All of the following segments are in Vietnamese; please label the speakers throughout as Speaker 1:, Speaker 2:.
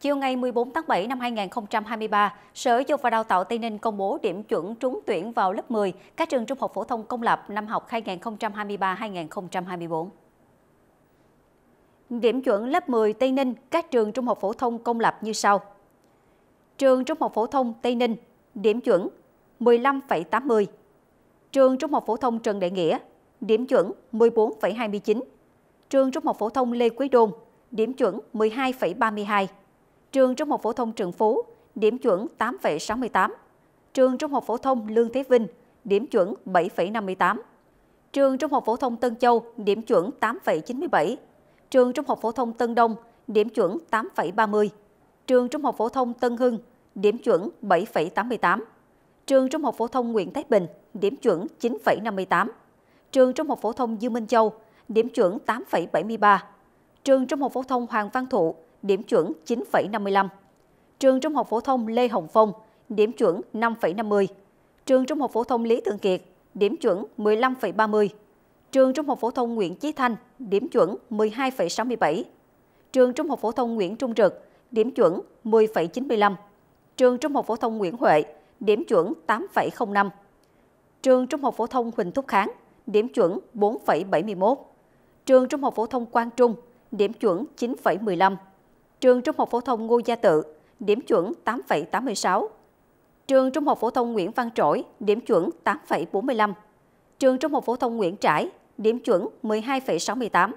Speaker 1: Chiều ngày 14 tháng 7 năm 2023, Sở Giáo dục và Đào tạo Tây Ninh công bố điểm chuẩn trúng tuyển vào lớp 10 các trường trung học phổ thông công lập năm học 2023-2024. Điểm chuẩn lớp 10 Tây Ninh các trường trung học phổ thông công lập như sau. Trường Trung học phổ thông Tây Ninh, điểm chuẩn 15,80. Trường Trung học phổ thông Trần Đại Nghĩa, điểm chuẩn 14,29. Trường Trung học phổ thông Lê Quý Đôn, điểm chuẩn 12,32 trường Trung học phổ thông trường Phú, điểm chuẩn 8,68. Trường Trung học phổ thông Lương Thế Vinh, điểm chuẩn 7,58. Trường Trung học phổ thông Tân Châu, điểm chuẩn 8,97. Trường Trung học phổ thông Tân Đông, điểm chuẩn 8,30. Trường Trung học phổ thông Tân Hưng, điểm chuẩn 7,88. Trường Trung học phổ thông Nguyễn Thái Bình, điểm chuẩn 9,58. Trường Trung học phổ thông Dương Minh Châu, điểm chuẩn 8,73. Trường Trung học phổ thông Hoàng Văn Thụ, điểm chuẩn 9,55. Trường Trung học phổ thông Lê Hồng Phong, điểm chuẩn 5,50. Trường Trung học phổ thông Lý Thường Kiệt, điểm chuẩn 15,30. Trường Trung học phổ thông Nguyễn Chí Thanh, điểm chuẩn 12,67. Trường Trung học phổ thông Nguyễn Trung Trực, điểm chuẩn 10,95. Trường Trung học phổ thông Nguyễn Huệ, điểm chuẩn 8,05. Trường Trung học phổ thông Huỳnh Thúc Kháng, điểm chuẩn 4,71. Trường Trung học phổ thông Quang Trung, điểm chuẩn 9,15 trường Trung học phổ thông Ngô Gia Tự, điểm chuẩn 8,86. Trường Trung học phổ thông Nguyễn Văn Trỗi, điểm chuẩn 8,45. Trường Trung học phổ thông Nguyễn Trãi, điểm chuẩn 12,68.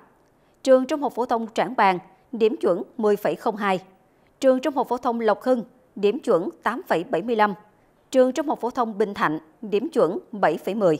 Speaker 1: Trường Trung học phổ thông Trảng Bàng, điểm chuẩn 10,02. Trường Trung học phổ thông Lộc Hưng, điểm chuẩn 8,75. Trường Trung học phổ thông Bình Thạnh, điểm chuẩn 7,10.